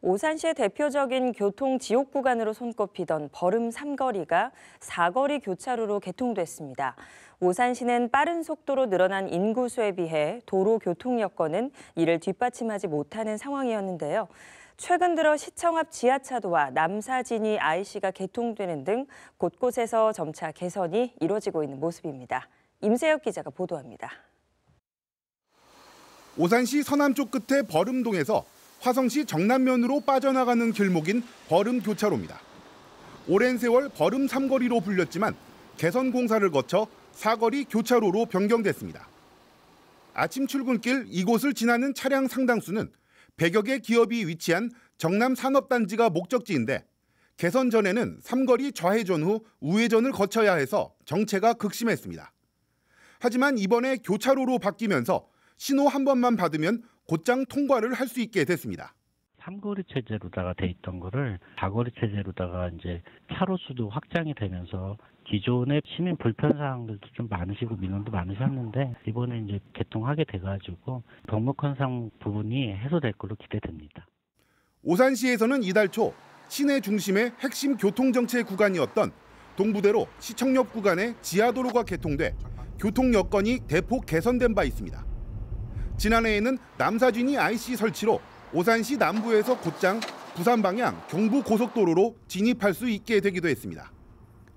오산시의 대표적인 교통 지옥 구간으로 손꼽히던 버름 3거리가4거리 교차로로 개통됐습니다. 오산시는 빠른 속도로 늘어난 인구수에 비해 도로 교통 여건은 이를 뒷받침하지 못하는 상황이었는데요. 최근 들어 시청 앞 지하차도와 남사진이 IC가 개통되는 등 곳곳에서 점차 개선이 이루어지고 있는 모습입니다. 임세혁 기자가 보도합니다. 오산시 서남쪽 끝에 버름동에서 화성시 정남면으로 빠져나가는 길목인 버름 교차로입니다. 오랜 세월 버름 삼거리로 불렸지만 개선 공사를 거쳐 사거리 교차로로 변경됐습니다. 아침 출근길 이곳을 지나는 차량 상당수는 100여 개 기업이 위치한 정남 산업단지가 목적지인데 개선 전에는 삼거리 좌회전 후 우회전을 거쳐야 해서 정체가 극심했습니다. 하지만 이번에 교차로로 바뀌면서 신호 한 번만 받으면 곧장 통과를 할 수 있게 됐습니다. 삼거리 체제로다가 돼 있던 거를 사거리 체제로다가 이제 차로 수도 확장이 되면서 기존의 시민 불편 사항들도 좀 많으시고 민원도 많으셨는데 이번에 이제 개통하게 돼가지고 병목한 상 부분이 해소될 걸로 기대됩니다. 오산시에서는 이달 초 시내 중심의 핵심 교통 정체 구간이었던 동부대로 시청역 구간의 지하도로가 개통돼 교통 여건이 대폭 개선된 바 있습니다. 지난해에는 남사진이 IC 설치로 오산시 남부에서 곧장 부산 방향 경부 고속도로로 진입할 수 있게 되기도 했습니다.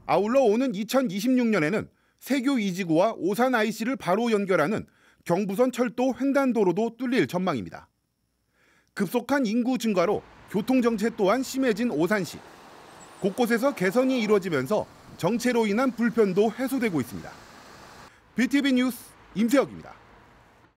아울러 오는 2026년에는 세교 이지구와 오산 IC를 바로 연결하는 경부선 철도 횡단도로도 뚫릴 전망입니다. 급속한 인구 증가로 교통 정체 또한 심해진 오산시. 곳곳에서 개선이 이루어지면서 정체로 인한 불편도 해소되고 있습니다. BTV 뉴스 임세혁입니다.